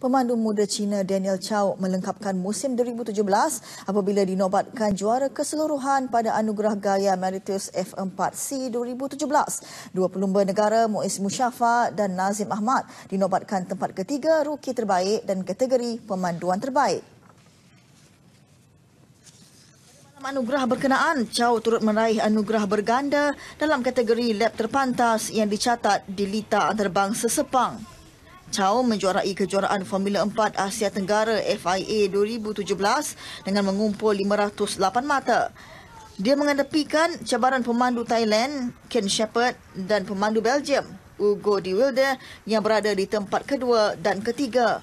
pemandu muda China Daniel Chow melengkapkan musim 2017 apabila dinobatkan juara keseluruhan pada anugerah gaya Meritus F4C 2017. Dua pelumba negara Muiz Mushafa dan Nazim Ahmad dinobatkan tempat ketiga rookie terbaik dan kategori pemanduan terbaik. Anugerah berkenaan, Chow turut meraih anugerah berganda dalam kategori lab terpantas yang dicatat di Lita Antarabangsa Sepang. Chow menjuarai kejuaraan Formula 4 Asia Tenggara FIA 2017 dengan mengumpul 508 mata. Dia mengandepikan cabaran pemandu Thailand, Ken Shepard dan pemandu Belgium, Hugo de Wilder yang berada di tempat kedua dan ketiga.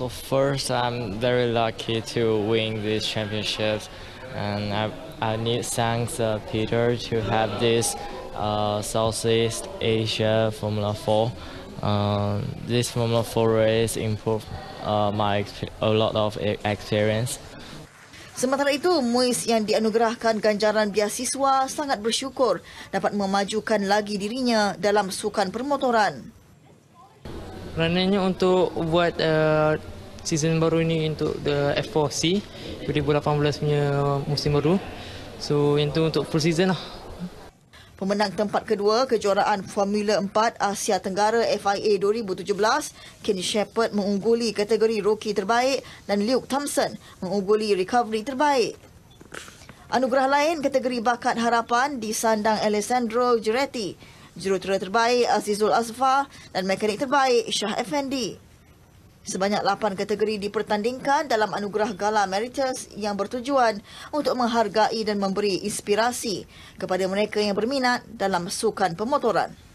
So first I'm very lucky to win this championship and I, I need thanks uh, Peter to have this uh, Southeast Asia Formula 4. Uh, this moment for race improve uh, my a lot of e-, experience. Sementara itu, Muiz yang dianugerahkan ganjaran biasiswa sangat bersyukur dapat memajukan lagi dirinya dalam sukan permotoran. Rananya untuk buat uh, season baru ini untuk the F4C 2018 punya musim baru. So, itu untuk full season lah. Pemenang tempat kedua kejuaraan Formula 4 Asia Tenggara FIA 2017, Kenny Shepard mengungguli kategori rookie terbaik dan Luke Thompson mengungguli recovery terbaik. Anugerah lain kategori bakat harapan disandang Alessandro Giretti, jurutera terbaik Azizul Azfar dan mekanik terbaik Shah Effendi. Sebanyak 8 kategori dipertandingkan dalam anugerah Gala Meritus yang bertujuan untuk menghargai dan memberi inspirasi kepada mereka yang berminat dalam sukan pemotoran.